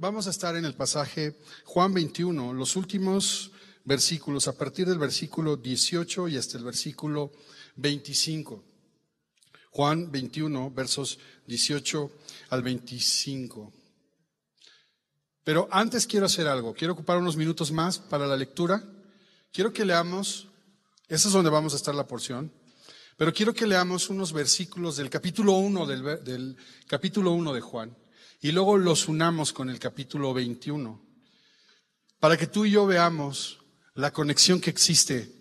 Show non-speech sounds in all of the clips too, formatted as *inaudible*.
Vamos a estar en el pasaje Juan 21, los últimos versículos, a partir del versículo 18 y hasta el versículo 25. Juan 21, versos 18 al 25. Pero antes quiero hacer algo. Quiero ocupar unos minutos más para la lectura. Quiero que leamos, eso es donde vamos a estar la porción, pero quiero que leamos unos versículos del capítulo 1 del, del capítulo 1 de Juan y luego los unamos con el capítulo 21 para que tú y yo veamos la conexión que existe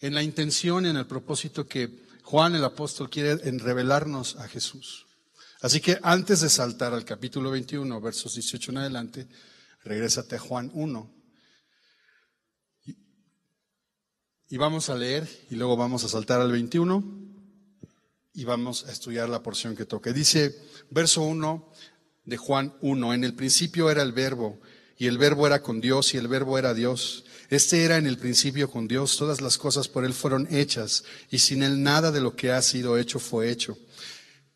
en la intención, y en el propósito que Juan el apóstol quiere en revelarnos a Jesús. Así que antes de saltar al capítulo 21, versos 18 en adelante, regrésate a Juan 1. Y vamos a leer y luego vamos a saltar al 21 y vamos a estudiar la porción que toque. Dice verso 1 de Juan 1, en el principio era el verbo y el verbo era con Dios y el verbo era Dios. Este era en el principio con Dios, todas las cosas por Él fueron hechas y sin Él nada de lo que ha sido hecho fue hecho.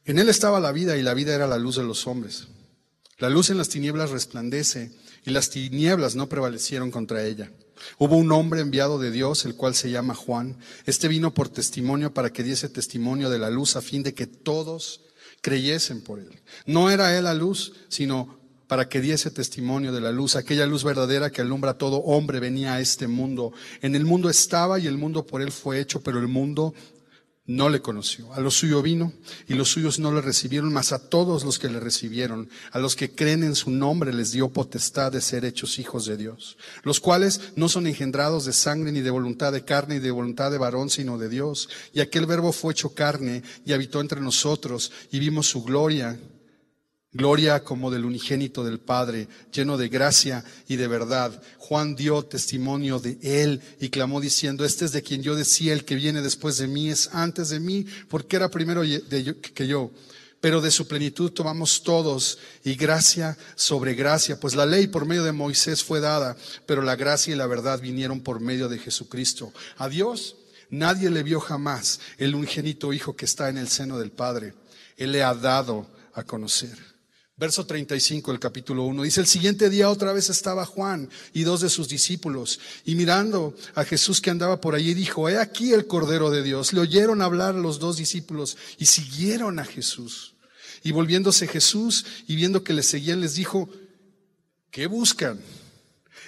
En él estaba la vida y la vida era la luz de los hombres. La luz en las tinieblas resplandece y las tinieblas no prevalecieron contra ella. Hubo un hombre enviado de Dios, el cual se llama Juan. Este vino por testimonio para que diese testimonio de la luz a fin de que todos creyesen por él. No era él la luz, sino para que diese testimonio de la luz, aquella luz verdadera que alumbra a todo hombre venía a este mundo. En el mundo estaba y el mundo por él fue hecho, pero el mundo no le conoció. A lo suyo vino y los suyos no le recibieron, mas a todos los que le recibieron, a los que creen en su nombre, les dio potestad de ser hechos hijos de Dios, los cuales no son engendrados de sangre ni de voluntad de carne ni de voluntad de varón, sino de Dios. Y aquel verbo fue hecho carne y habitó entre nosotros y vimos su gloria Gloria como del unigénito del Padre, lleno de gracia y de verdad. Juan dio testimonio de él y clamó diciendo, este es de quien yo decía, el que viene después de mí es antes de mí, porque era primero que yo. Pero de su plenitud tomamos todos y gracia sobre gracia, pues la ley por medio de Moisés fue dada, pero la gracia y la verdad vinieron por medio de Jesucristo. A Dios nadie le vio jamás el unigénito Hijo que está en el seno del Padre. Él le ha dado a conocer. Verso 35 el capítulo 1. Dice, el siguiente día otra vez estaba Juan y dos de sus discípulos, y mirando a Jesús que andaba por allí, dijo, he aquí el Cordero de Dios. Le oyeron hablar los dos discípulos y siguieron a Jesús. Y volviéndose Jesús y viendo que le seguían, les dijo, ¿qué buscan?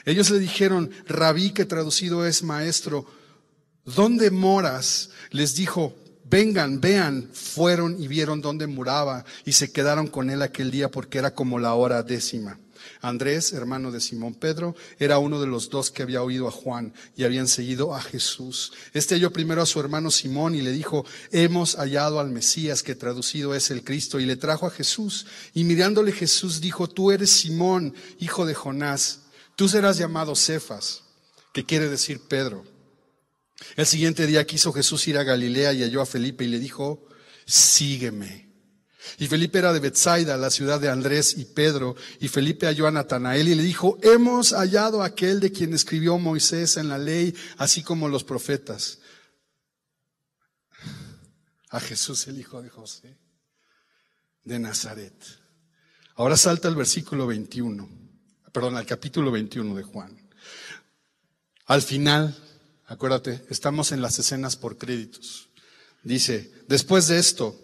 Ellos le dijeron, rabí, que traducido es maestro, ¿dónde moras? Les dijo, vengan, vean, fueron y vieron dónde muraba y se quedaron con él aquel día porque era como la hora décima. Andrés, hermano de Simón Pedro, era uno de los dos que había oído a Juan y habían seguido a Jesús. Este halló primero a su hermano Simón y le dijo, hemos hallado al Mesías, que traducido es el Cristo, y le trajo a Jesús. Y mirándole Jesús dijo, tú eres Simón, hijo de Jonás, tú serás llamado Cefas, que quiere decir Pedro el siguiente día quiso Jesús ir a Galilea y halló a Felipe y le dijo, sígueme. Y Felipe era de Bethsaida, la ciudad de Andrés y Pedro, y Felipe halló a Natanael y le dijo, hemos hallado a aquel de quien escribió Moisés en la ley, así como los profetas. A Jesús el hijo de José, de Nazaret. Ahora salta al versículo 21, perdón, al capítulo 21 de Juan. Al final, Acuérdate, estamos en las escenas por créditos. Dice, después de esto,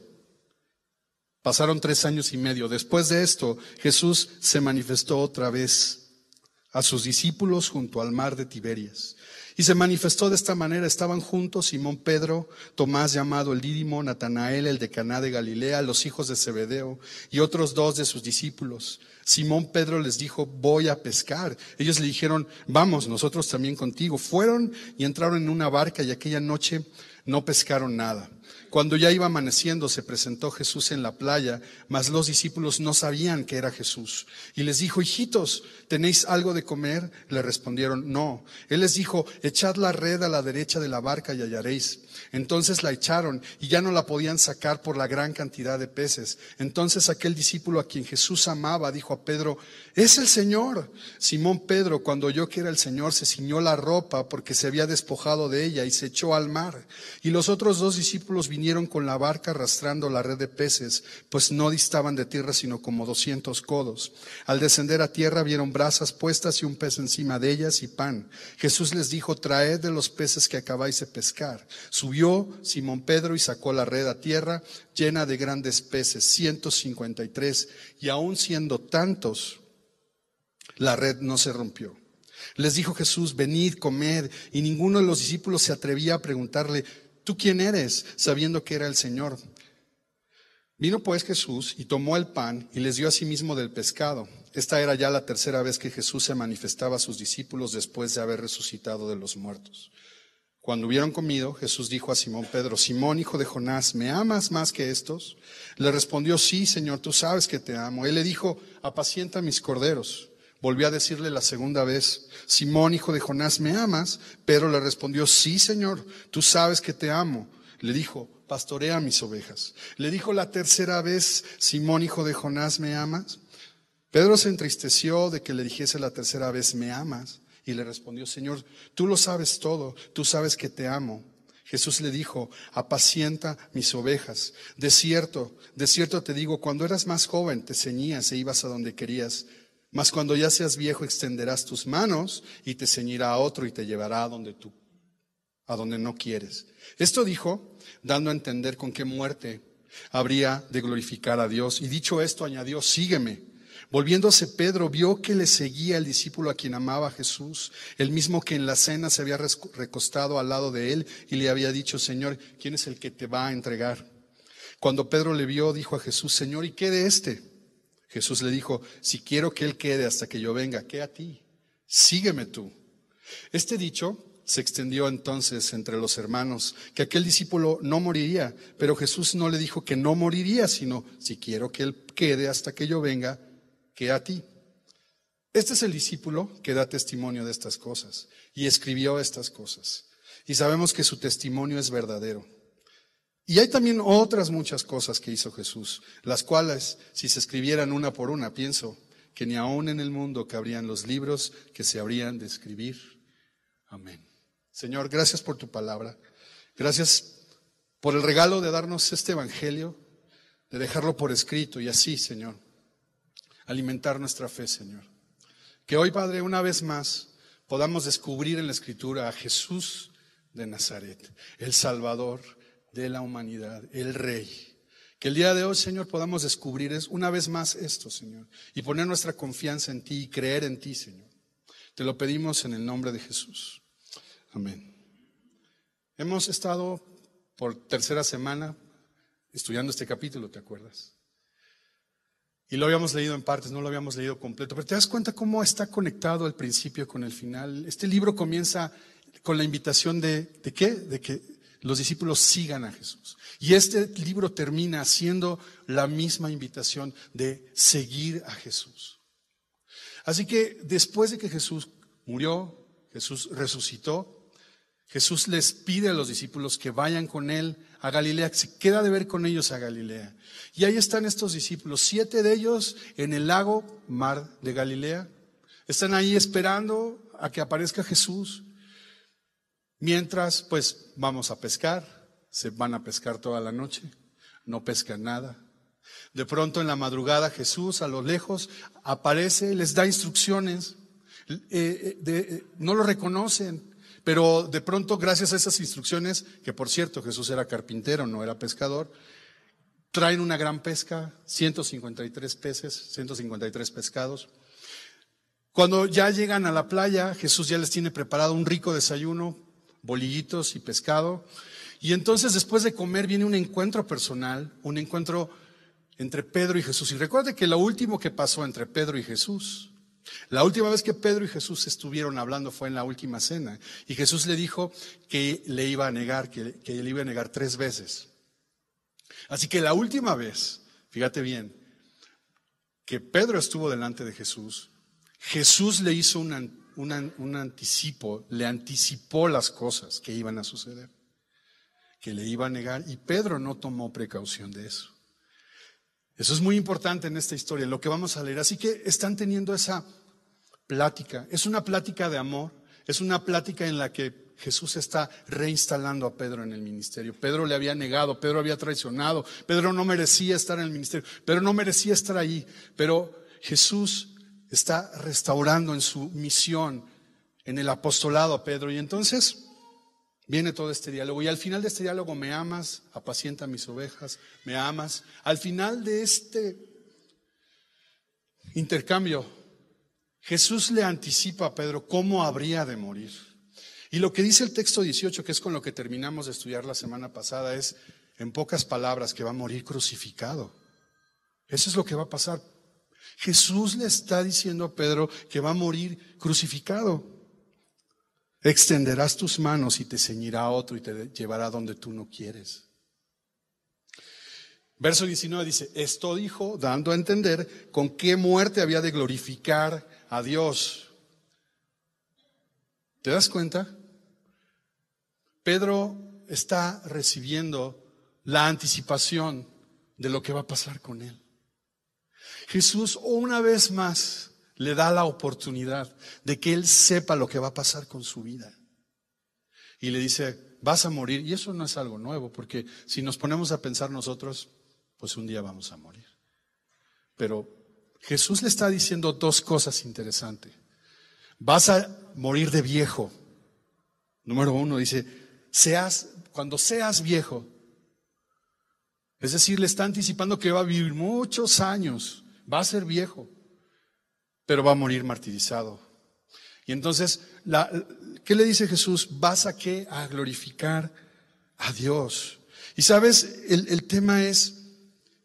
pasaron tres años y medio, después de esto Jesús se manifestó otra vez a sus discípulos junto al mar de Tiberias. Y se manifestó de esta manera, estaban juntos Simón Pedro, Tomás llamado el Dídimo, Natanael el de Caná de Galilea, los hijos de Zebedeo y otros dos de sus discípulos. Simón Pedro les dijo, voy a pescar. Ellos le dijeron, vamos, nosotros también contigo. Fueron y entraron en una barca y aquella noche no pescaron nada. Cuando ya iba amaneciendo, se presentó Jesús en la playa, mas los discípulos no sabían que era Jesús. Y les dijo, hijitos, ¿tenéis algo de comer? Le respondieron, no. Él les dijo, echad la red a la derecha de la barca y hallaréis. Entonces la echaron y ya no la podían sacar por la gran cantidad de peces. Entonces aquel discípulo a quien Jesús amaba dijo a Pedro, es el Señor. Simón Pedro, cuando oyó que era el Señor, se ciñó la ropa porque se había despojado de ella y se echó al mar. Y los otros dos discípulos vinieron con la barca arrastrando la red de peces, pues no distaban de tierra sino como doscientos codos. Al descender a tierra vieron brasas puestas y un pez encima de ellas y pan. Jesús les dijo, traed de los peces que acabáis de pescar. Subió Simón Pedro y sacó la red a tierra llena de grandes peces, 153, y aun siendo tantos, la red no se rompió. Les dijo Jesús, venid, comed, y ninguno de los discípulos se atrevía a preguntarle, ¿Tú quién eres? Sabiendo que era el Señor. Vino pues Jesús y tomó el pan y les dio a sí mismo del pescado. Esta era ya la tercera vez que Jesús se manifestaba a sus discípulos después de haber resucitado de los muertos. Cuando hubieron comido, Jesús dijo a Simón Pedro, Simón, hijo de Jonás, ¿me amas más que estos? Le respondió, sí, Señor, tú sabes que te amo. Él le dijo, apacienta mis corderos. Volvió a decirle la segunda vez, Simón, hijo de Jonás, ¿me amas? Pedro le respondió, sí, Señor, tú sabes que te amo. Le dijo, pastorea mis ovejas. Le dijo la tercera vez, Simón, hijo de Jonás, ¿me amas? Pedro se entristeció de que le dijese la tercera vez, ¿me amas? Y le respondió, Señor, tú lo sabes todo, tú sabes que te amo. Jesús le dijo, apacienta mis ovejas. De cierto, de cierto te digo, cuando eras más joven te ceñías e ibas a donde querías, mas cuando ya seas viejo extenderás tus manos y te ceñirá a otro y te llevará a donde tú a donde no quieres. Esto dijo, dando a entender con qué muerte habría de glorificar a Dios. Y dicho esto, añadió, sígueme. Volviéndose Pedro vio que le seguía el discípulo a quien amaba a Jesús, el mismo que en la cena se había recostado al lado de él y le había dicho, Señor, ¿quién es el que te va a entregar? Cuando Pedro le vio, dijo a Jesús, Señor, ¿y qué de este? Jesús le dijo, si quiero que Él quede hasta que yo venga, ¿qué a ti? Sígueme tú. Este dicho se extendió entonces entre los hermanos, que aquel discípulo no moriría, pero Jesús no le dijo que no moriría, sino, si quiero que Él quede hasta que yo venga, ¿qué a ti? Este es el discípulo que da testimonio de estas cosas y escribió estas cosas. Y sabemos que su testimonio es verdadero. Y hay también otras muchas cosas que hizo Jesús, las cuales, si se escribieran una por una, pienso que ni aún en el mundo cabrían los libros que se habrían de escribir. Amén. Señor, gracias por tu palabra. Gracias por el regalo de darnos este Evangelio, de dejarlo por escrito y así, Señor, alimentar nuestra fe, Señor. Que hoy, Padre, una vez más podamos descubrir en la Escritura a Jesús de Nazaret, el Salvador, de la humanidad, el Rey. Que el día de hoy, Señor, podamos descubrir es una vez más esto, Señor, y poner nuestra confianza en ti y creer en ti, Señor. Te lo pedimos en el nombre de Jesús. Amén. Hemos estado por tercera semana estudiando este capítulo, ¿te acuerdas? Y lo habíamos leído en partes, no lo habíamos leído completo, pero te das cuenta cómo está conectado el principio con el final. Este libro comienza con la invitación de, ¿de qué? De que los discípulos sigan a Jesús. Y este libro termina haciendo la misma invitación de seguir a Jesús. Así que después de que Jesús murió, Jesús resucitó, Jesús les pide a los discípulos que vayan con él a Galilea, que se queda de ver con ellos a Galilea. Y ahí están estos discípulos, siete de ellos en el lago Mar de Galilea. Están ahí esperando a que aparezca Jesús. Mientras, pues vamos a pescar, se van a pescar toda la noche, no pescan nada. De pronto en la madrugada Jesús a lo lejos aparece, les da instrucciones, eh, eh, eh, no lo reconocen, pero de pronto gracias a esas instrucciones, que por cierto Jesús era carpintero, no era pescador, traen una gran pesca, 153 peces, 153 pescados. Cuando ya llegan a la playa, Jesús ya les tiene preparado un rico desayuno, bolillitos y pescado. Y entonces después de comer viene un encuentro personal, un encuentro entre Pedro y Jesús. Y recuerde que lo último que pasó entre Pedro y Jesús, la última vez que Pedro y Jesús estuvieron hablando fue en la última cena. Y Jesús le dijo que le iba a negar, que, que le iba a negar tres veces. Así que la última vez, fíjate bien, que Pedro estuvo delante de Jesús, Jesús le hizo un un, anticipo, le anticipó las cosas que iban a suceder, que le iba a negar, y Pedro no tomó precaución de eso. Eso es muy importante en esta historia, lo que vamos a leer. Así que están teniendo esa plática. Es una plática de amor, es una plática en la que Jesús está reinstalando a Pedro en el ministerio. Pedro le había negado, Pedro había traicionado, Pedro no merecía estar en el ministerio, Pedro no merecía estar ahí, pero Jesús está restaurando en su misión, en el apostolado a Pedro. Y entonces viene todo este diálogo. Y al final de este diálogo, me amas, apacienta mis ovejas, me amas. Al final de este intercambio, Jesús le anticipa a Pedro cómo habría de morir. Y lo que dice el texto 18, que es con lo que terminamos de estudiar la semana pasada, es, en pocas palabras, que va a morir crucificado. Eso es lo que va a pasar. Jesús le está diciendo a Pedro que va a morir crucificado. Extenderás tus manos y te ceñirá otro y te llevará donde tú no quieres. Verso 19 dice, esto dijo dando a entender con qué muerte había de glorificar a Dios. ¿Te das cuenta? Pedro está recibiendo la anticipación de lo que va a pasar con él. Jesús una vez más le da la oportunidad de que él sepa lo que va a pasar con su vida. Y le dice, vas a morir. Y eso no es algo nuevo, porque si nos ponemos a pensar nosotros, pues un día vamos a morir. Pero Jesús le está diciendo dos cosas interesantes. Vas a morir de viejo. Número uno dice, seas, cuando seas viejo. Es decir, le está anticipando que va a vivir muchos años va a ser viejo, pero va a morir martirizado. Y entonces, ¿qué le dice Jesús? ¿Vas a qué? A glorificar a Dios. Y sabes, el, el tema es,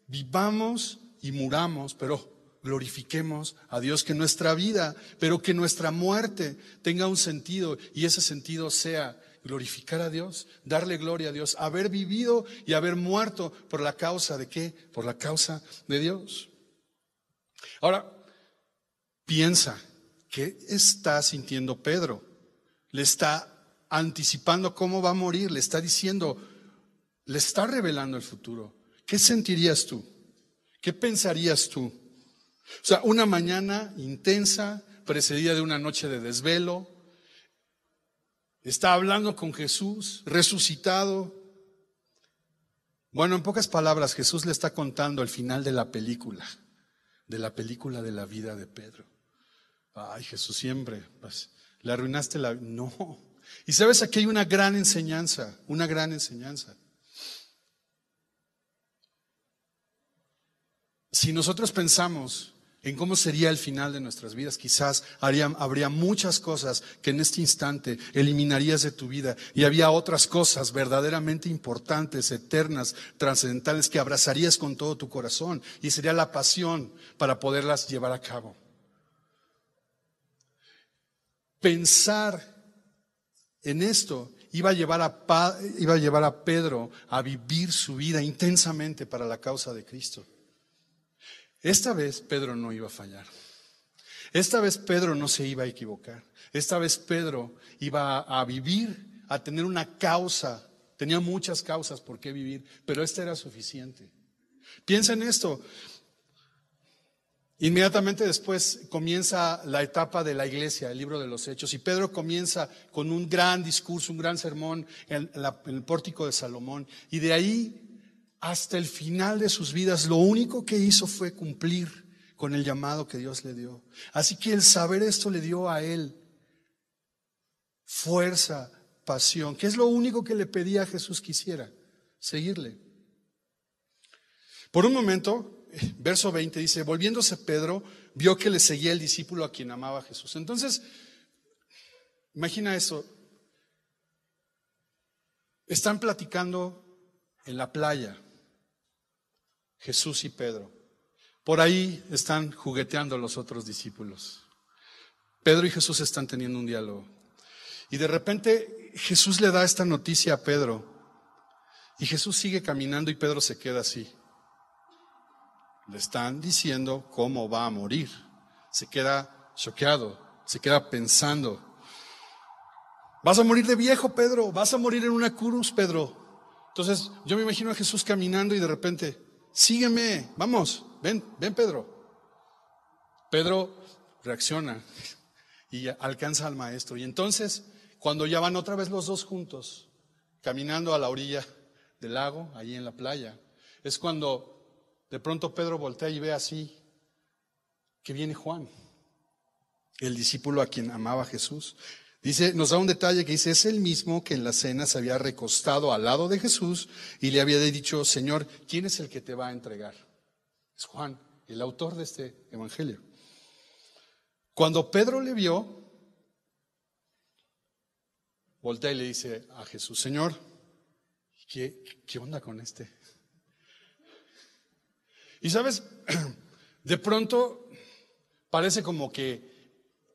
vivamos y muramos, pero glorifiquemos a Dios, que nuestra vida, pero que nuestra muerte tenga un sentido y ese sentido sea glorificar a Dios, darle gloria a Dios, haber vivido y haber muerto por la causa de qué? Por la causa de Dios. Ahora, piensa, ¿qué está sintiendo Pedro? Le está anticipando cómo va a morir, le está diciendo, le está revelando el futuro. ¿Qué sentirías tú? ¿Qué pensarías tú? O sea, una mañana intensa, precedida de una noche de desvelo, está hablando con Jesús, resucitado. Bueno, en pocas palabras, Jesús le está contando el final de la película de la película de la vida de Pedro. Ay, Jesús, siempre. Pues, ¿Le arruinaste la No. Y sabes, aquí hay una gran enseñanza, una gran enseñanza. Si nosotros pensamos en cómo sería el final de nuestras vidas. Quizás habría muchas cosas que en este instante eliminarías de tu vida y había otras cosas verdaderamente importantes, eternas, trascendentales que abrazarías con todo tu corazón y sería la pasión para poderlas llevar a cabo. Pensar en esto iba a, llevar a Pedro a vivir su vida intensamente para la causa de Cristo. Esta vez Pedro no iba a fallar. Esta vez Pedro no se iba a equivocar. Esta vez Pedro iba a vivir, a tener una causa. Tenía muchas causas por qué vivir, pero esta era suficiente. Piensa en esto. Inmediatamente después comienza la etapa de la iglesia, el libro de los Hechos, y Pedro comienza con un gran discurso, un gran sermón en, en el pórtico de Salomón, y de ahí hasta el final de sus vidas, lo único que hizo fue cumplir con el llamado que Dios le dio. Así que el saber esto le dio a él fuerza, pasión, que es lo único que le pedía a Jesús quisiera, seguirle. Por un momento, *laughs* verso 20 dice, volviéndose Pedro, vio que le seguía el discípulo a quien amaba a Jesús. Entonces, imagina eso, están platicando en la playa. Jesús y Pedro. Por ahí están jugueteando los otros discípulos. Pedro y Jesús están teniendo un diálogo. Y de repente Jesús le da esta noticia a Pedro. Y Jesús sigue caminando y Pedro se queda así. Le están diciendo cómo va a morir. Se queda choqueado, se queda pensando. Vas a morir de viejo, Pedro. Vas a morir en una cruz, Pedro. Entonces yo me imagino a Jesús caminando y de repente, sígueme, vamos, ven, ven Pedro. Pedro reacciona y alcanza al maestro. Y entonces, cuando ya van otra vez los dos juntos, caminando a la orilla del lago, ahí en la playa, es cuando de pronto Pedro voltea y ve así que viene Juan, el discípulo a quien amaba Jesús. Dice, nos da un detalle que dice, es el mismo que en la cena se había recostado al lado de Jesús y le había dicho, Señor, ¿quién es el que te va a entregar? Es Juan, el autor de este evangelio. Cuando Pedro le vio, voltea y le dice a Jesús, Señor, ¿qué, qué onda con este? Y sabes, *clears throat* de pronto parece como que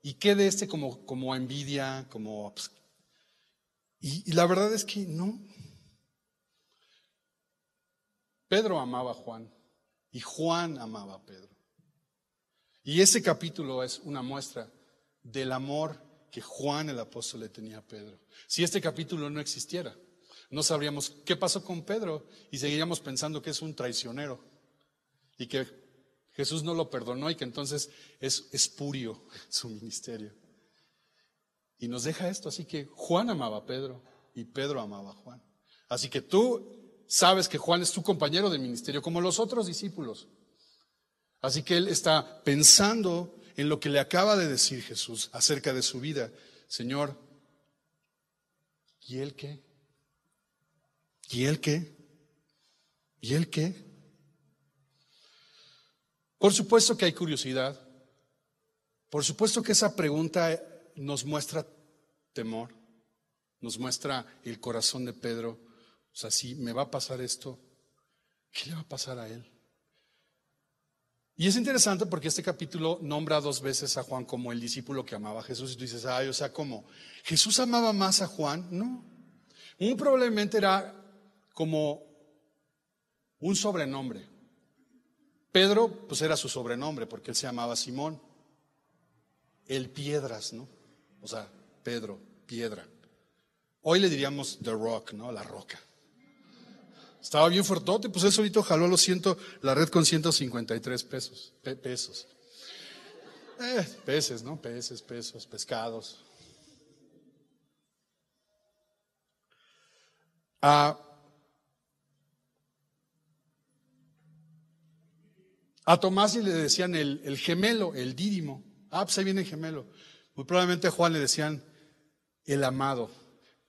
y quede este como, como envidia, como... Pues, y, y, la verdad es que no. Pedro amaba a Juan y Juan amaba a Pedro. Y ese capítulo es una muestra del amor que Juan el apóstol le tenía a Pedro. Si este capítulo no existiera, no sabríamos qué pasó con Pedro y seguiríamos pensando que es un traicionero y que Jesús no lo perdonó y que entonces es espurio *laughs* su ministerio. Y nos deja esto, así que Juan amaba a Pedro y Pedro amaba a Juan. Así que tú sabes que Juan es tu compañero de ministerio, como los otros discípulos. Así que él está pensando en lo que le acaba de decir Jesús acerca de su vida. Señor, ¿y él qué? ¿Y él qué? ¿Y él qué? Por supuesto que hay curiosidad. Por supuesto que esa pregunta nos muestra temor, nos muestra el corazón de Pedro. O sea, si me va a pasar esto, ¿qué le va a pasar a él? Y es interesante porque este capítulo nombra dos veces a Juan como el discípulo que amaba a Jesús. Y tú dices, ay, o sea, ¿cómo? ¿Jesús amaba más a Juan? No. un probablemente era como un sobrenombre. Pedro, pues era su sobrenombre, porque él se llamaba Simón. El Piedras, ¿no? O sea, Pedro, Piedra. Hoy le diríamos The Rock, ¿no? La roca. Estaba bien fortote, pues él solito jaló lo la red con 153 pesos. pesos. Eh, peces, ¿no? Peces, pesos, pescados. Ah, A Tomás le decían el, gemelo, el dídimo. Ah, pues ahí viene el gemelo. Muy probablemente a Juan le decían el amado.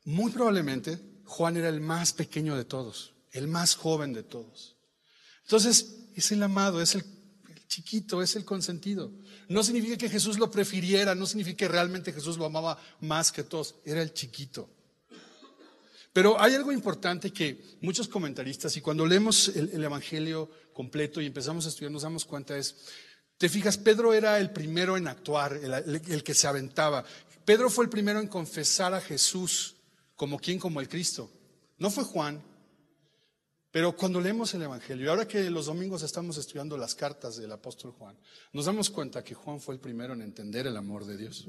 Muy probablemente Juan era el más pequeño de todos, el más joven de todos. Entonces, es el amado, es el, el chiquito, es el consentido. No significa que Jesús lo prefiriera, no significa que realmente Jesús lo amaba más que todos, era el chiquito. Pero hay algo importante que muchos comentaristas, y cuando leemos el, Evangelio completo y empezamos a estudiar, nos damos cuenta es, te fijas, Pedro era el primero en actuar, el, el que se aventaba. Pedro fue el primero en confesar a Jesús como quien, como el Cristo. No fue Juan, pero cuando leemos el Evangelio, y ahora que los domingos estamos estudiando las cartas del apóstol Juan, nos damos cuenta que Juan fue el primero en entender el amor de Dios.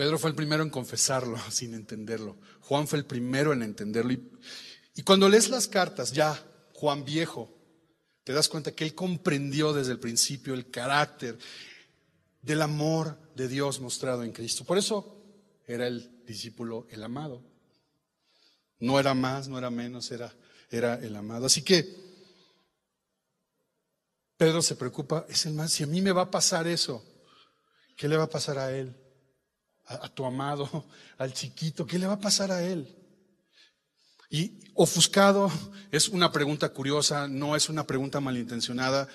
Pedro fue el primero en confesarlo *laughs* sin entenderlo. Juan fue el primero en entenderlo. Y, cuando lees las cartas, ya Juan viejo, te das cuenta que él comprendió desde el principio el carácter del amor de Dios mostrado en Cristo. Por eso era el discípulo, el amado. No era más, no era menos, era, era el amado. Así que Pedro se preocupa, es el más, si a mí me va a pasar eso, ¿qué le va a pasar a él? a, tu amado, *laughs* al chiquito? ¿Qué le va a pasar a él? Y ofuscado es una pregunta curiosa, no es una pregunta malintencionada,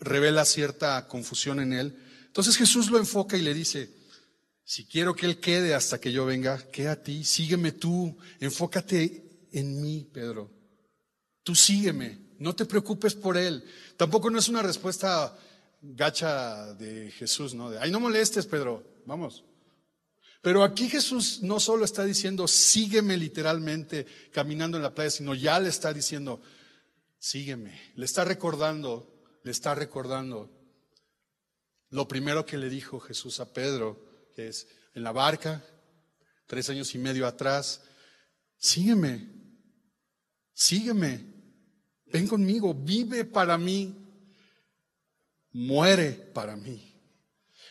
revela cierta confusión en él. Entonces Jesús lo enfoca y le dice, si quiero que él quede hasta que yo venga, queda a ti, sígueme tú, enfócate en mí, Pedro. Tú sígueme, no te preocupes por él. Tampoco no es una respuesta gacha de Jesús, ¿no? De, ay, no molestes, Pedro, vamos. Pero aquí Jesús no solo está diciendo, sígueme literalmente caminando en la playa, sino ya le está diciendo, sígueme. Le está recordando, le está recordando lo primero que le dijo Jesús a Pedro, que es en la barca, tres años y medio atrás, sígueme, sígueme, ven conmigo, vive para mí, muere para mí.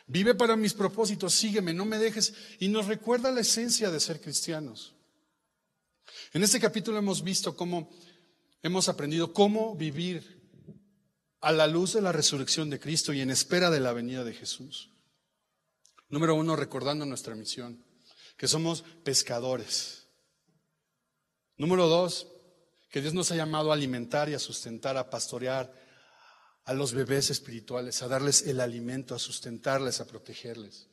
Vive para mis propósitos, sígueme, no me dejes. Y nos recuerda la esencia de ser cristianos. En este capítulo hemos visto cómo hemos aprendido cómo vivir a la luz de la resurrección de Cristo y en espera de la venida de Jesús. Número uno, recordando nuestra misión, que somos pescadores. Número dos, que Dios nos ha llamado a alimentar y a sustentar, a pastorear, a los bebés espirituales, a darles el alimento, a sustentarles, a protegerles.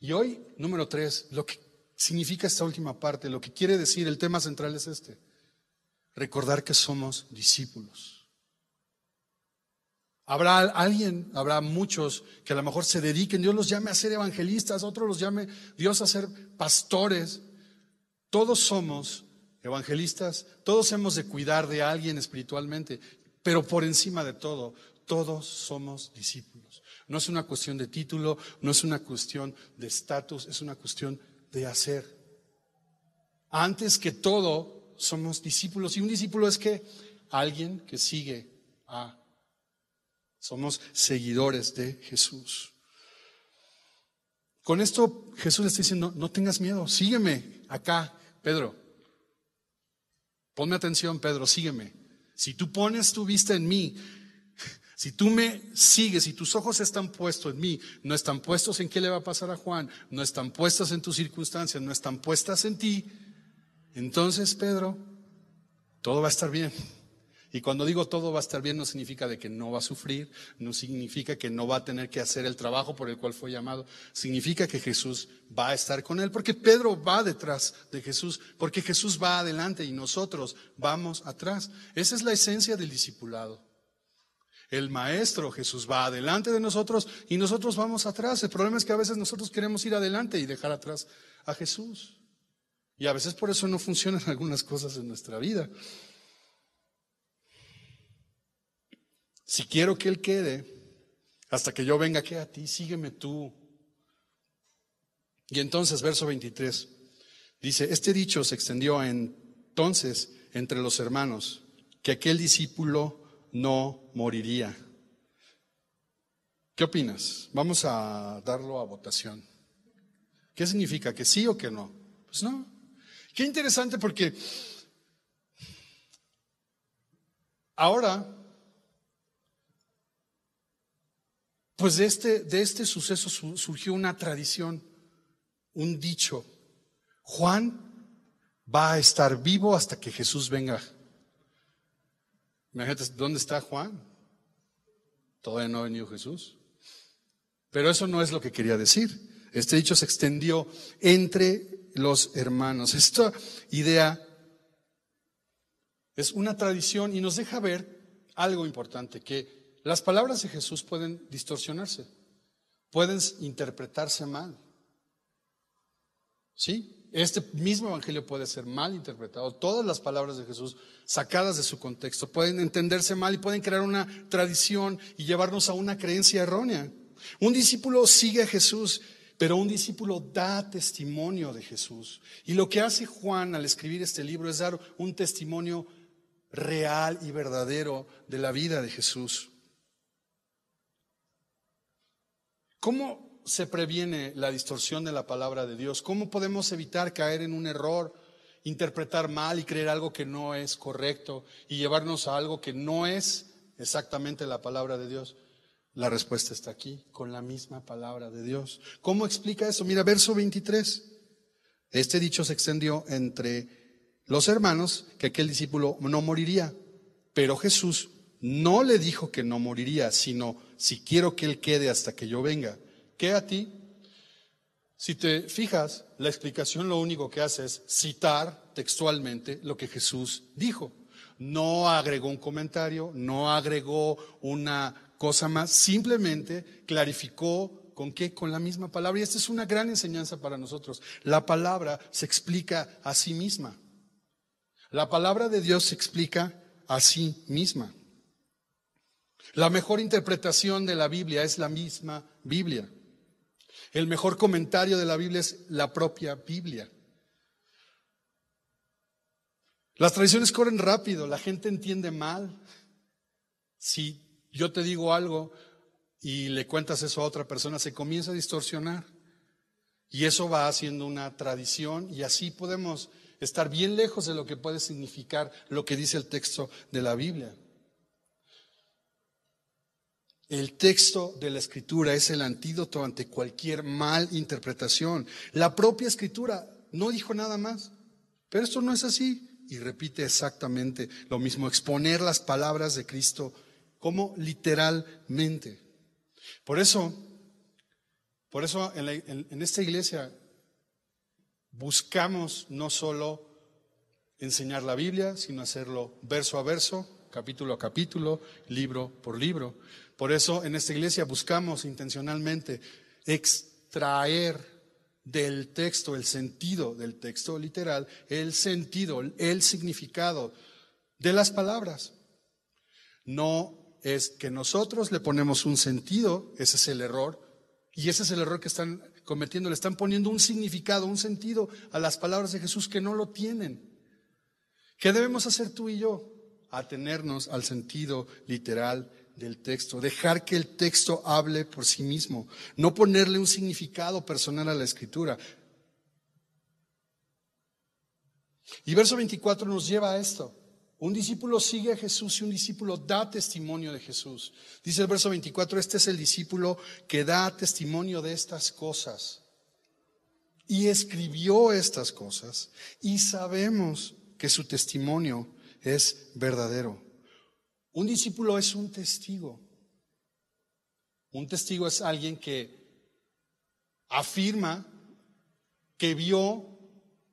Y hoy, número tres, lo que significa esta última parte, lo que quiere decir el tema central es este, recordar que somos discípulos. Habrá alguien, habrá muchos que a lo mejor se dediquen, Dios los llame a ser evangelistas, otros los llame Dios a ser pastores. Todos somos evangelistas, todos hemos de cuidar de alguien espiritualmente, pero por encima de todo, todos somos discípulos. No es una cuestión de título, no es una cuestión de estatus, es una cuestión de hacer. Antes que todo, somos discípulos. Y un discípulo es que alguien que sigue a... Somos seguidores de Jesús. Con esto Jesús le está diciendo, no tengas miedo, sígueme acá, Pedro. Ponme atención, Pedro, sígueme. Si tú pones tu vista en mí, si tú me sigues, y tus ojos están puestos en mí, no están puestos en qué le va a pasar a Juan, no están puestas en tus circunstancias, no están puestas en ti, entonces, Pedro, todo va a estar bien. Y cuando digo todo va a estar bien, no significa de que no va a sufrir, no significa que no va a tener que hacer el trabajo por el cual fue llamado, significa que Jesús va a estar con él, porque Pedro va detrás de Jesús, porque Jesús va adelante y nosotros vamos atrás. Esa es la esencia del discipulado. El Maestro Jesús va adelante de nosotros y nosotros vamos atrás. El problema es que a veces nosotros queremos ir adelante y dejar atrás a Jesús. Y a veces por eso no funcionan *laughs* algunas cosas en nuestra vida. Si quiero que Él quede, hasta que yo venga aquí a ti, sígueme tú. Y entonces, verso 23, dice, este dicho se extendió entonces entre los hermanos, que aquel discípulo no moriría. ¿Qué opinas? Vamos a darlo a votación. ¿Qué significa? ¿Que sí o que no? Pues no. Qué interesante porque ahora, pues de este, de este suceso surgió una tradición, un dicho. Juan va a estar vivo hasta que Jesús venga. Imagínate, ¿dónde está Juan? Todavía no ha venido Jesús. Pero eso no es lo que quería decir. Este dicho se extendió entre los hermanos. *laughs* Esta idea es una tradición y nos deja ver algo importante, que las palabras de Jesús pueden distorsionarse, pueden interpretarse mal. ¿Sí? Este mismo Evangelio puede ser mal interpretado. Todas las palabras de Jesús sacadas de su contexto pueden entenderse mal y pueden crear una tradición y llevarnos a una creencia errónea. Un discípulo sigue a Jesús, pero un discípulo da testimonio de Jesús. Y lo que hace Juan al escribir este libro es dar un testimonio real y verdadero de la vida de Jesús. ¿Cómo se previene la distorsión de la palabra de Dios? ¿Cómo podemos evitar caer en un error, interpretar mal y creer algo que no es correcto y llevarnos a algo que no es exactamente la palabra de Dios? La respuesta está aquí, con la misma palabra de Dios. ¿Cómo explica eso? Mira, verso 23. Este dicho se extendió entre los hermanos que aquel discípulo no moriría, pero Jesús no le dijo que no moriría, sino si quiero que él quede hasta que yo venga. ¿Qué a ti, si te fijas, la explicación lo único que hace es citar textualmente lo que Jesús dijo. No agregó un comentario, no agregó una cosa más, simplemente clarificó ¿Con qué? Con la misma palabra. Y esta es una gran enseñanza para nosotros. La palabra se explica a sí misma. La palabra de Dios se explica a sí misma. La mejor interpretación de la Biblia es la misma Biblia. El mejor comentario de la Biblia es la propia Biblia. Las tradiciones corren rápido, la gente entiende mal. Si yo te digo algo y le cuentas eso a otra persona, se comienza a distorsionar. Y eso va haciendo una tradición y así podemos estar bien lejos de lo que puede significar lo que dice el texto de la Biblia. El texto de la escritura es el antídoto ante cualquier mal interpretación. La propia escritura no dijo nada más, pero esto no es así. Y repite exactamente lo mismo, exponer las palabras de Cristo como literalmente. Por eso, por eso en, en esta iglesia buscamos no solo enseñar la Biblia, sino hacerlo verso a verso, capítulo a capítulo, libro por libro. Por eso en esta iglesia buscamos intencionalmente extraer del texto, el sentido del texto literal, el sentido, el significado de las palabras. No es que nosotros le ponemos un sentido, ese es el error, y ese es el error que están cometiendo, le están poniendo un significado, un sentido a las palabras de Jesús que no lo tienen. ¿Qué debemos hacer tú y yo? Atenernos al sentido literal del texto, dejar que el texto hable por sí mismo, no ponerle un significado personal a la escritura. Y verso 24 nos lleva a esto. Un discípulo sigue a Jesús y un discípulo da testimonio de Jesús. Dice el verso 24, este es el discípulo que da testimonio de estas cosas. Y escribió estas cosas y sabemos que su testimonio es verdadero. Un discípulo es un testigo. Un testigo es alguien que afirma que vio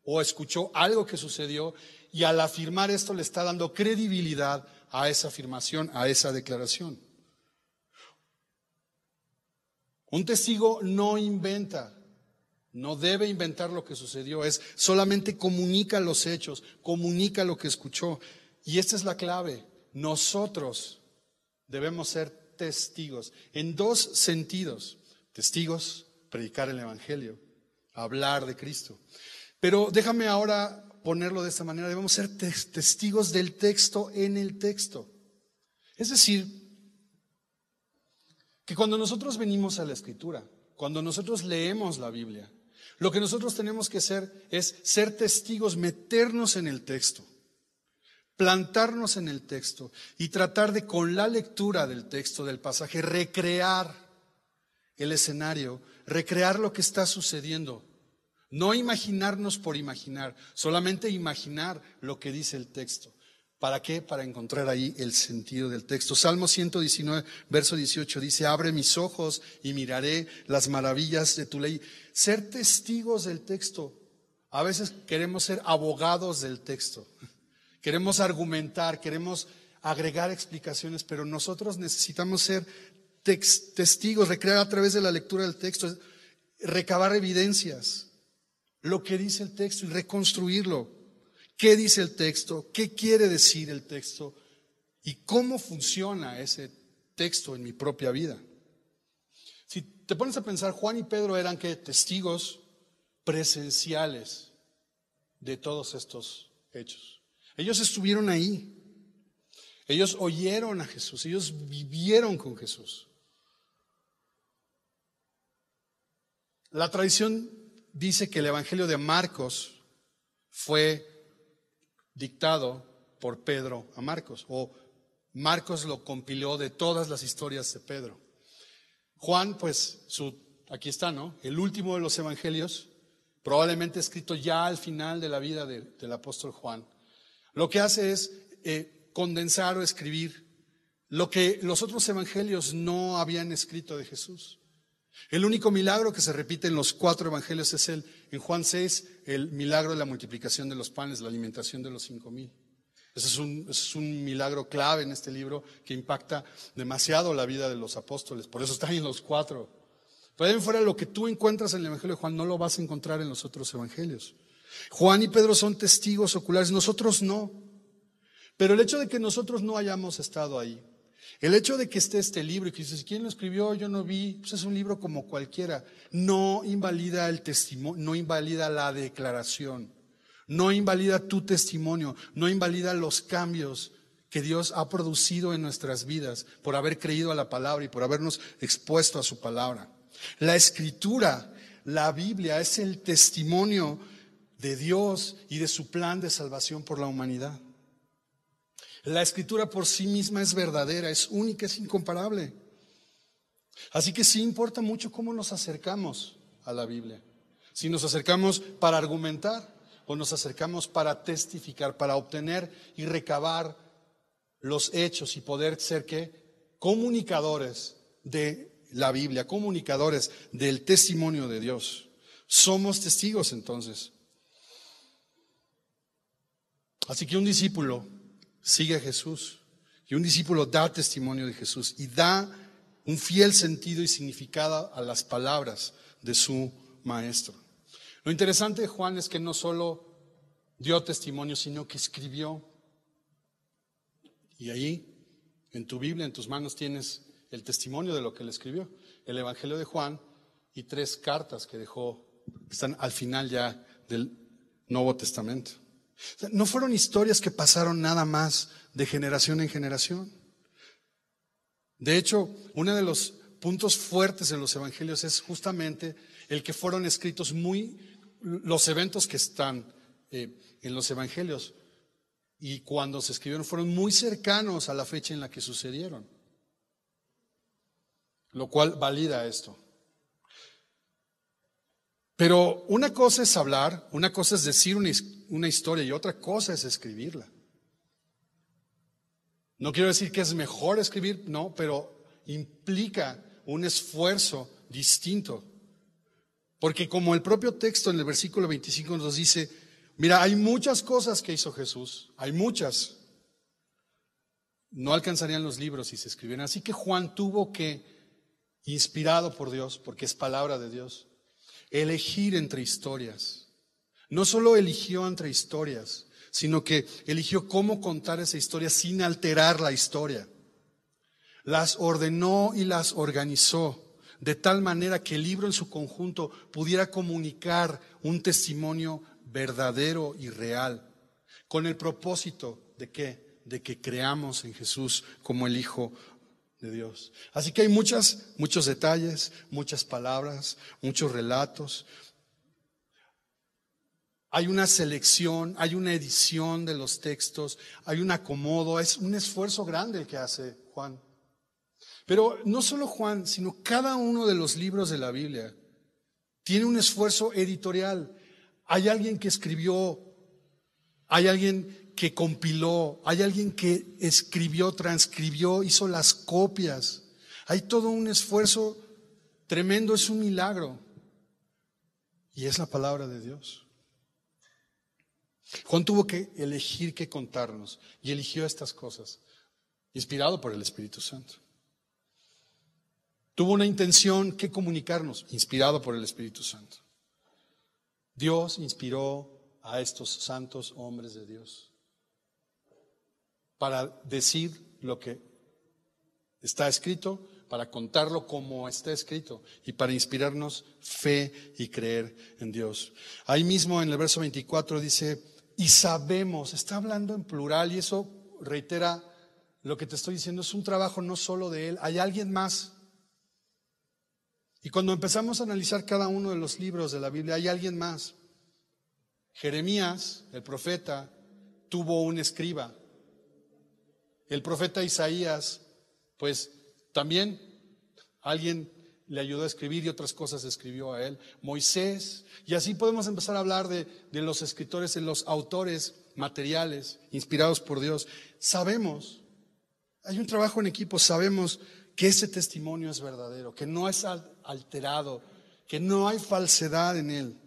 o escuchó algo que sucedió y al afirmar esto le está dando credibilidad a esa afirmación, a esa declaración. Un testigo no inventa, no debe inventar lo que sucedió, es solamente comunica los hechos, comunica lo que escuchó. Y esta es la clave nosotros debemos ser testigos en dos sentidos. Testigos, predicar el Evangelio, hablar de Cristo. Pero déjame ahora ponerlo de esta manera. Debemos ser testigos del texto en el texto. Es decir, que cuando nosotros venimos a la escritura, cuando nosotros leemos la Biblia, lo que nosotros tenemos que hacer es ser testigos, meternos en el texto plantarnos en el texto y tratar de con la lectura del texto, del pasaje, recrear el escenario, recrear lo que está sucediendo. No imaginarnos por imaginar, solamente imaginar lo que dice el texto. ¿Para qué? Para encontrar ahí el sentido del texto. Salmo 119, verso 18 dice, abre mis ojos y miraré las maravillas de tu ley. Ser testigos del texto. A veces queremos ser abogados del texto queremos argumentar, queremos agregar explicaciones, pero nosotros necesitamos ser testigos, recrear a través de la lectura del texto, recabar evidencias, lo que dice el texto y reconstruirlo. ¿Qué dice el texto? ¿Qué quiere decir el texto? ¿Y cómo funciona ese texto en mi propia vida? Si te pones a pensar, Juan y Pedro eran testigos presenciales de todos estos hechos. Ellos estuvieron ahí. Ellos oyeron a Jesús. Ellos vivieron con Jesús. La tradición dice que el Evangelio de Marcos fue dictado por Pedro a Marcos, o Marcos lo compiló de todas las historias de Pedro. Juan, pues, su, aquí está, ¿no? El último de los evangelios, probablemente escrito ya al final de la vida del apóstol Juan. Lo que hace es eh, condensar o escribir lo que los otros evangelios no habían escrito de Jesús. El único milagro que se repite en los cuatro evangelios es el, en Juan 6, el milagro de la multiplicación de los panes, la alimentación de los cinco mil. Ese es un, milagro clave en este libro que impacta demasiado la vida de los apóstoles. Por eso está en los cuatro. Pero ahí fuera lo que tú encuentras en el Evangelio de Juan no lo vas a encontrar en los otros evangelios. Juan y Pedro son testigos oculares, nosotros no. Pero el hecho de que nosotros no hayamos estado ahí, el hecho de que esté este libro y que dices, ¿quién lo escribió? Yo no vi, pues es un libro como cualquiera, no invalida el testimonio, no invalida la declaración, no invalida tu testimonio, no invalida los cambios que Dios ha producido en nuestras vidas por haber creído a la palabra y por habernos expuesto a su palabra. La escritura, la Biblia, es el testimonio de Dios y de su plan de salvación por la humanidad. La escritura por sí misma es verdadera, es única, es incomparable. Así que sí importa mucho cómo nos acercamos a la Biblia. Si nos acercamos para argumentar o nos acercamos para testificar, para obtener y recabar los hechos y poder ser que comunicadores de la Biblia, comunicadores del testimonio de Dios. Somos testigos entonces. Así que un discípulo sigue a Jesús y un discípulo da testimonio de Jesús y da un fiel sentido y significado a las palabras de su maestro. Lo interesante de Juan es que no solo dio testimonio, sino que escribió. Y ahí, en tu Biblia, en tus manos, tienes el testimonio de lo que él escribió, el Evangelio de Juan y tres cartas que dejó, están al final ya del Nuevo Testamento. No fueron historias que pasaron nada más de generación en generación. De hecho, uno de los puntos fuertes en los evangelios es justamente el que fueron escritos muy los eventos que están eh, en los evangelios y cuando se escribieron fueron muy cercanos a la fecha en la que sucedieron, lo cual valida esto. Pero una cosa es hablar, una cosa es decir una historia una historia y otra cosa es escribirla. No quiero decir que es mejor escribir, no, pero implica un esfuerzo distinto. Porque como el propio texto en el versículo 25 nos dice, mira, hay muchas cosas que hizo Jesús, hay muchas. No alcanzarían los libros si se escribieran. Así que Juan tuvo que, inspirado por Dios, porque es palabra de Dios, elegir entre historias. No solo eligió entre historias, sino que eligió cómo contar esa historia sin alterar la historia. Las ordenó y las organizó de tal manera que el libro en su conjunto pudiera comunicar un testimonio verdadero y real, con el propósito de que, de que creamos en Jesús como el Hijo de Dios. Así que hay muchas, muchos detalles, muchas palabras, muchos relatos, hay una selección, hay una edición de los textos, hay un acomodo, es un esfuerzo grande el que hace Juan. Pero no solo Juan, sino cada uno de los libros de la Biblia tiene un esfuerzo editorial. Hay alguien que escribió, hay alguien que compiló, hay alguien que escribió, transcribió, hizo las copias. Hay todo un esfuerzo tremendo, es un milagro. Y es la palabra de Dios. Juan tuvo que elegir qué contarnos y eligió estas cosas, inspirado por el Espíritu Santo. Tuvo una intención que comunicarnos, inspirado por el Espíritu Santo. Dios inspiró a estos santos hombres de Dios para decir lo que está escrito, para contarlo como está escrito y para inspirarnos fe y creer en Dios. Ahí mismo en el verso 24 dice, y sabemos, está hablando en plural y eso reitera lo que te estoy diciendo, es un trabajo no solo de él, hay alguien más. Y cuando empezamos a analizar cada uno de los libros de la Biblia, hay alguien más. Jeremías, el profeta, tuvo un escriba. El profeta Isaías, pues también alguien le ayudó a escribir y otras cosas escribió a él. Moisés, y así podemos empezar a hablar de, los escritores, de los autores materiales, inspirados por Dios. Sabemos, hay un trabajo en equipo, sabemos que ese testimonio es verdadero, que no es alterado, que no hay falsedad en él.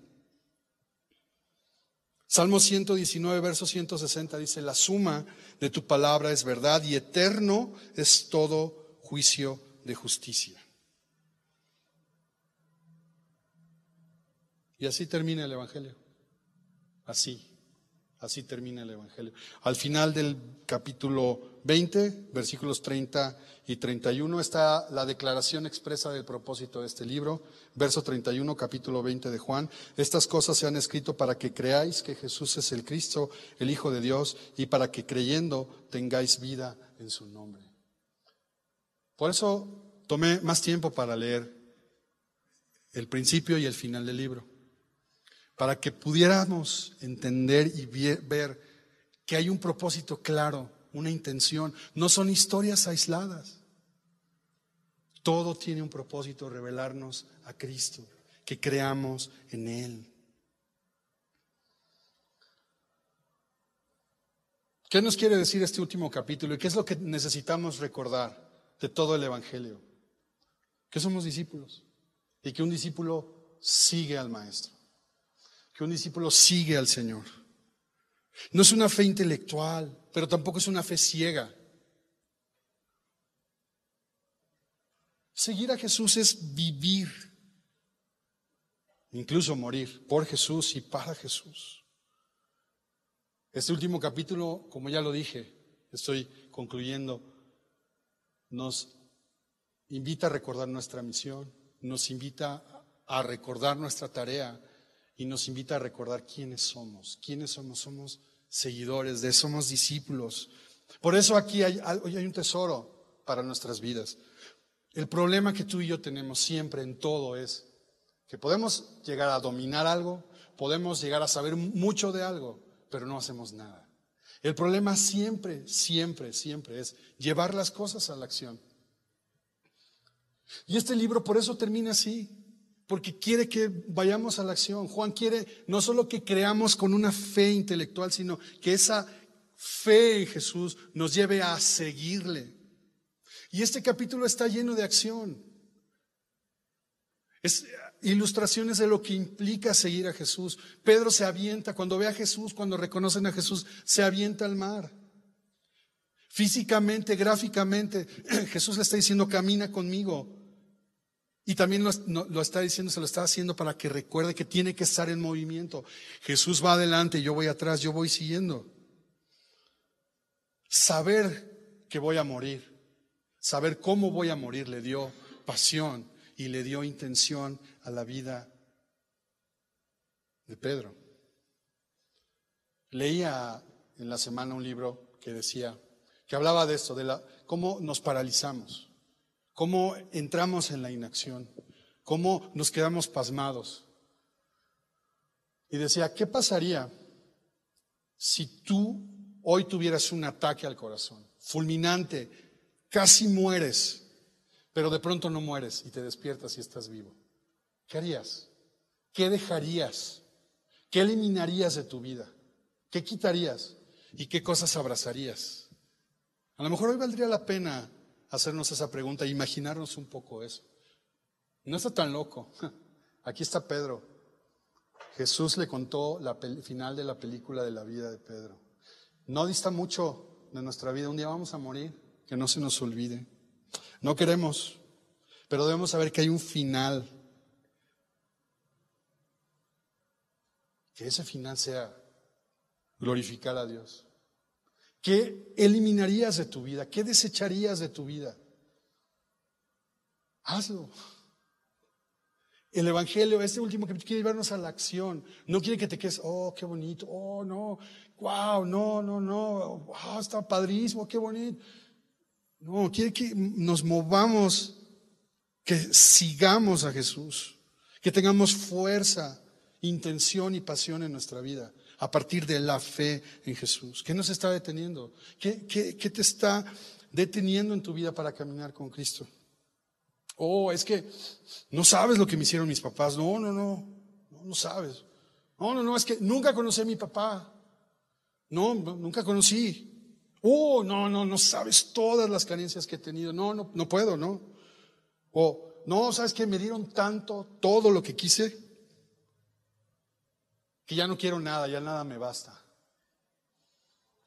Salmo 119, verso 160 dice, la suma de tu palabra es verdad y eterno es todo juicio de justicia. Y así termina el Evangelio. Así, así termina el Evangelio. Al final del capítulo 20, versículos 30 y 31, está la declaración expresa del propósito de este libro. Verso 31, capítulo 20 de Juan. Estas cosas se han escrito para que creáis que Jesús es el Cristo, el Hijo de Dios, y para que creyendo tengáis vida en su nombre. Por eso tomé más tiempo para leer el principio y el final del libro para que pudiéramos entender y ver que hay un propósito claro, una intención. No son historias aisladas. Todo tiene un propósito, revelarnos a Cristo, que creamos en Él. ¿Qué nos quiere decir este último capítulo y qué es lo que necesitamos recordar de todo el Evangelio? Que somos discípulos y que un discípulo sigue al Maestro un discípulo sigue al Señor. No es una fe intelectual, pero tampoco es una fe ciega. Seguir a Jesús es vivir, incluso morir por Jesús y para Jesús. Este último capítulo, como ya lo dije, estoy concluyendo, nos invita a recordar nuestra misión, nos invita a recordar nuestra tarea, y nos invita a recordar quiénes somos, quiénes somos, somos seguidores de, somos discípulos. Por eso aquí hay, hoy hay un tesoro para nuestras vidas. El problema que tú y yo tenemos siempre en todo es que podemos llegar a dominar algo, podemos llegar a saber mucho de algo, pero no hacemos nada. El problema siempre, siempre, siempre es llevar las cosas a la acción. Y este libro por eso termina así porque quiere que vayamos a la acción. Juan quiere no solo que creamos con una fe intelectual, sino que esa fe en Jesús nos lleve a seguirle. Y este capítulo está lleno de acción. Es ilustraciones de lo que implica seguir a Jesús. Pedro se avienta, cuando ve a Jesús, cuando reconocen a Jesús, se avienta al mar. Físicamente, gráficamente, *clears throat* Jesús le está diciendo, camina conmigo. Y también lo, está diciendo, se lo está haciendo para que recuerde que tiene que estar en movimiento. Jesús va adelante, yo voy atrás, yo voy siguiendo. Saber que voy a morir, saber cómo voy a morir, le dio pasión y le dio intención a la vida de Pedro. Leía en la semana un libro que decía, que hablaba de esto, de la, cómo nos paralizamos cómo entramos en la inacción, cómo nos quedamos pasmados. Y decía, ¿qué pasaría si tú hoy tuvieras un ataque al corazón, fulminante, casi mueres, pero de pronto no mueres y te despiertas y estás vivo? ¿Qué harías? ¿Qué dejarías? ¿Qué eliminarías de tu vida? ¿Qué quitarías? ¿Y qué cosas abrazarías? A lo mejor hoy valdría la pena hacernos esa pregunta, imaginarnos un poco eso. No está tan loco. *laughs* Aquí está Pedro. Jesús le contó la final de la película de la vida de Pedro. No dista mucho de nuestra vida. Un día vamos a morir, que no se nos olvide. No queremos, pero debemos saber que hay un final. Que ese final sea glorificar a Dios. ¿Qué eliminarías de tu vida? ¿Qué desecharías de tu vida? Hazlo. El Evangelio, este último que quiere llevarnos a la acción, no quiere que te quedes, oh, qué bonito, oh, no, wow, no, no, no, wow, ah, está padrísimo, qué bonito. No, quiere que nos movamos, que sigamos a Jesús, que tengamos fuerza, intención y pasión en nuestra vida a partir de la fe en Jesús. ¿Qué nos está deteniendo? ¿Qué, te está deteniendo en tu vida para caminar con Cristo? Oh, es que no sabes lo que me hicieron mis papás. No, no, no, no, no sabes. No, no, no, es que nunca conocí a mi papá. No, nunca conocí. Oh, no, no, no sabes todas las carencias que he tenido. No, no, no puedo, no. O, oh, no, sabes que me dieron tanto, todo lo que quise que ya no quiero nada, ya nada me basta.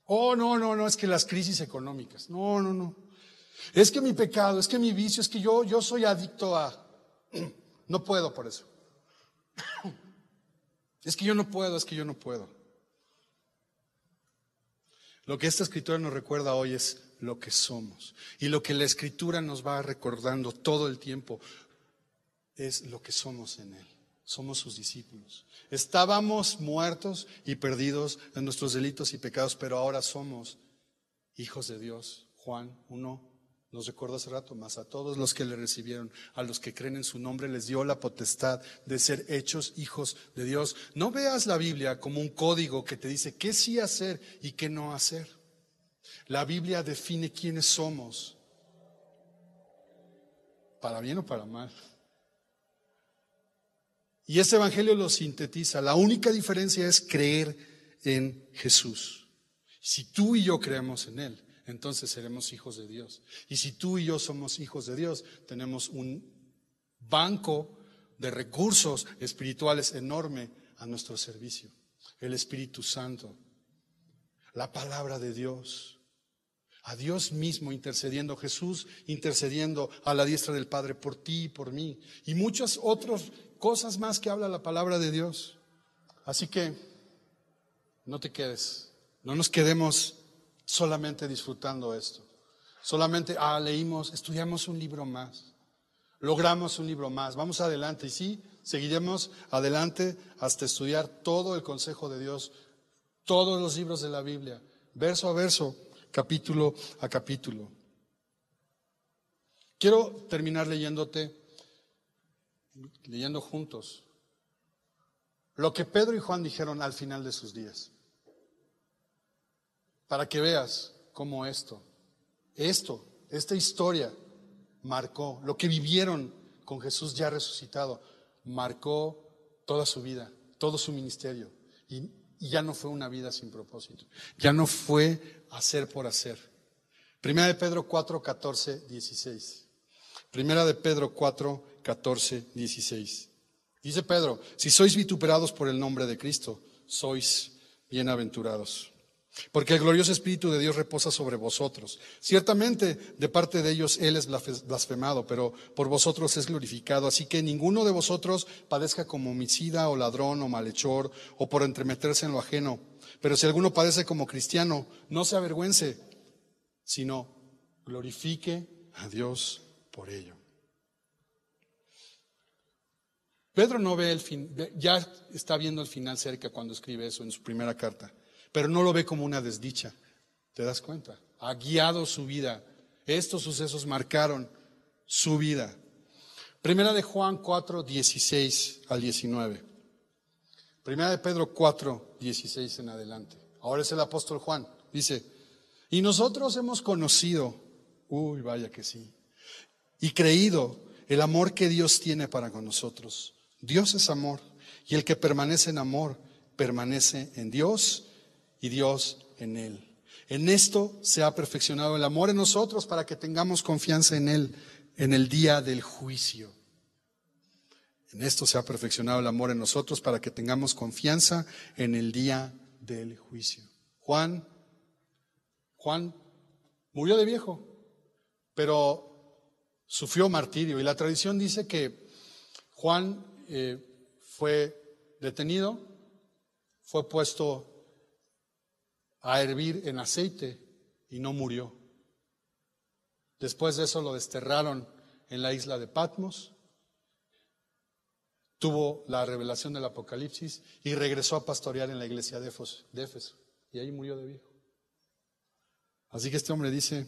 Oh, no, no, no, es que las crisis económicas, no, no, no. Es que mi pecado, es que mi vicio, es que yo, yo soy adicto a... *clears throat* No puedo por eso. *clears throat* Es que yo no puedo, es que yo no puedo. Lo que esta escritura nos recuerda hoy es lo que somos. Y lo que la escritura nos va recordando todo el tiempo es lo que somos en Él somos sus discípulos. Estábamos muertos y perdidos en nuestros delitos y pecados, pero ahora somos hijos de Dios. Juan 1 nos recuerda hace rato, más a todos los que le recibieron, a los que creen en su nombre, les dio la potestad de ser hechos hijos de Dios. No veas la Biblia como un código que te dice qué sí hacer y qué no hacer. La Biblia define quiénes somos, para bien o para mal. Y este Evangelio lo sintetiza. La única diferencia es creer en Jesús. Si tú y yo creemos en Él, entonces seremos hijos de Dios. Y si tú y yo somos hijos de Dios, tenemos un banco de recursos espirituales enorme a nuestro servicio. El Espíritu Santo, la palabra de Dios, a Dios mismo intercediendo, Jesús intercediendo a la diestra del Padre por ti y por mí, y muchas otras cosas más que habla la palabra de Dios. Así que no te quedes, no nos quedemos solamente disfrutando esto, solamente, ah, leímos, estudiamos un libro más, logramos un libro más, vamos adelante y sí, seguiremos adelante hasta estudiar todo el consejo de Dios, todos los libros de la Biblia, verso a verso capítulo a capítulo. Quiero terminar leyéndote, leyendo juntos, lo que Pedro y Juan dijeron al final de sus días, para que veas cómo esto, esto, esta historia marcó, lo que vivieron con Jesús ya resucitado, marcó toda su vida, todo su ministerio. Y, ya no fue una vida sin propósito, ya no fue hacer por hacer. Primera de Pedro 4, 14, 16. Primera de Pedro 4, 14, 16. Dice Pedro, si sois vituperados por el nombre de Cristo, sois bienaventurados. Porque el glorioso Espíritu de Dios reposa sobre vosotros. Ciertamente, de parte de ellos Él es blasfemado, pero por vosotros es glorificado. Así que ninguno de vosotros padezca como homicida o ladrón o malhechor o por entremeterse en lo ajeno. Pero si alguno padece como cristiano, no se avergüence, sino glorifique a Dios por ello. Pedro no ve el fin, ya está viendo el final cerca cuando escribe eso en su primera carta, pero no lo ve como una desdicha. ¿Te das cuenta? Ha guiado su vida. Estos sucesos marcaron su vida. Primera de Juan 4, 16 al 19. Primera de Pedro 4, 16 en adelante. Ahora es el apóstol Juan. Dice, y nosotros hemos conocido, uy, vaya que sí, y creído el amor que Dios tiene para con nosotros. Dios es amor, y el que permanece en amor, permanece en Dios y Dios en él. En esto se ha perfeccionado el amor en nosotros para que tengamos confianza en él en el día del juicio. En esto se ha perfeccionado el amor en nosotros para que tengamos confianza en el día del juicio. Juan, Juan murió de viejo, pero sufrió martirio. Y la tradición dice que Juan eh, fue detenido, fue puesto a hervir en aceite y no murió. Después de eso lo desterraron en la isla de Patmos tuvo la revelación del Apocalipsis y regresó a pastorear en la iglesia de Éfeso. Y ahí murió de viejo. Así que este hombre dice,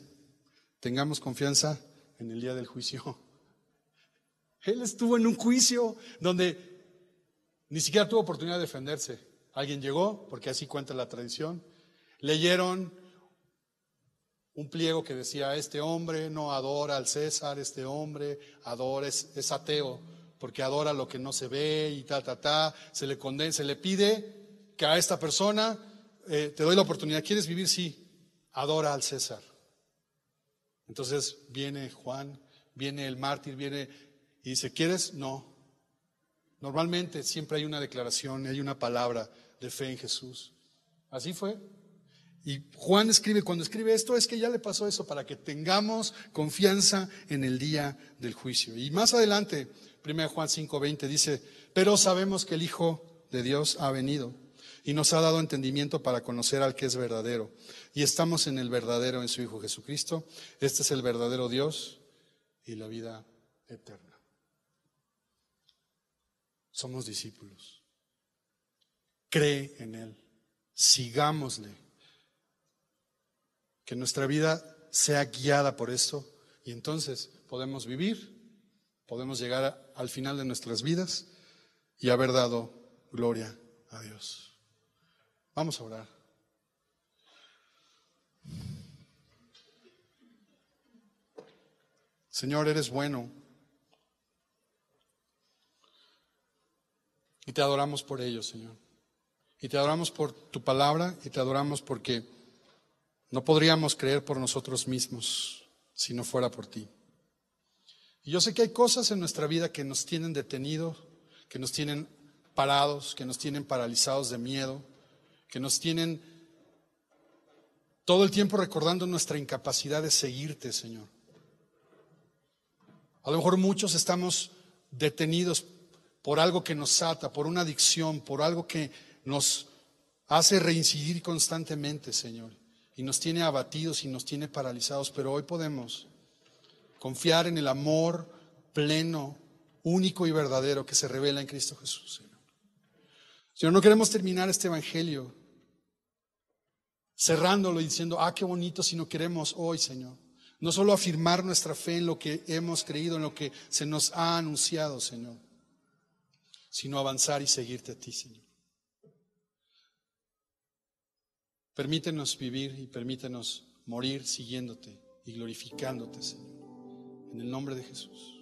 tengamos confianza en el día del juicio. *laughs* Él estuvo en un juicio donde ni siquiera tuvo oportunidad de defenderse. Alguien llegó, porque así cuenta la tradición, leyeron un pliego que decía, este hombre no adora al César, este hombre adora, es, es ateo porque adora lo que no se ve y ta, ta, ta, se le condena, se le pide que a esta persona eh, te doy la oportunidad, ¿quieres vivir? Sí, adora al César. Entonces viene Juan, viene el mártir, viene y dice, ¿quieres? No. Normalmente siempre hay una declaración, hay una palabra de fe en Jesús. Así fue. Y Juan escribe, cuando escribe esto, es que ya le pasó eso para que tengamos confianza en el día del juicio. Y más adelante, 1 Juan 5:20 dice, pero sabemos que el Hijo de Dios ha venido y nos ha dado entendimiento para conocer al que es verdadero. Y estamos en el verdadero, en su Hijo Jesucristo. Este es el verdadero Dios y la vida eterna. Somos discípulos. Cree en Él. Sigámosle. Que nuestra vida sea guiada por esto y entonces podemos vivir podemos llegar al final de nuestras vidas y haber dado gloria a Dios. Vamos a orar. Señor, eres bueno. Y te adoramos por ello, Señor. Y te adoramos por tu palabra y te adoramos porque no podríamos creer por nosotros mismos si no fuera por ti. Y yo sé que hay cosas en nuestra vida que nos tienen detenidos, que nos tienen parados, que nos tienen paralizados de miedo, que nos tienen todo el tiempo recordando nuestra incapacidad de seguirte, Señor. A lo mejor muchos estamos detenidos por algo que nos ata, por una adicción, por algo que nos hace reincidir constantemente, Señor, y nos tiene abatidos y nos tiene paralizados, pero hoy podemos Confiar en el amor pleno, único y verdadero que se revela en Cristo Jesús. Señor, no queremos terminar este Evangelio cerrándolo y diciendo, ah, qué bonito, si no queremos hoy, Señor. No solo afirmar nuestra fe en lo que hemos creído, en lo que se nos ha anunciado, Señor, sino avanzar y seguirte a ti, Señor. Permítenos vivir y permítenos morir siguiéndote y glorificándote, Señor. En el nombre de Jesús.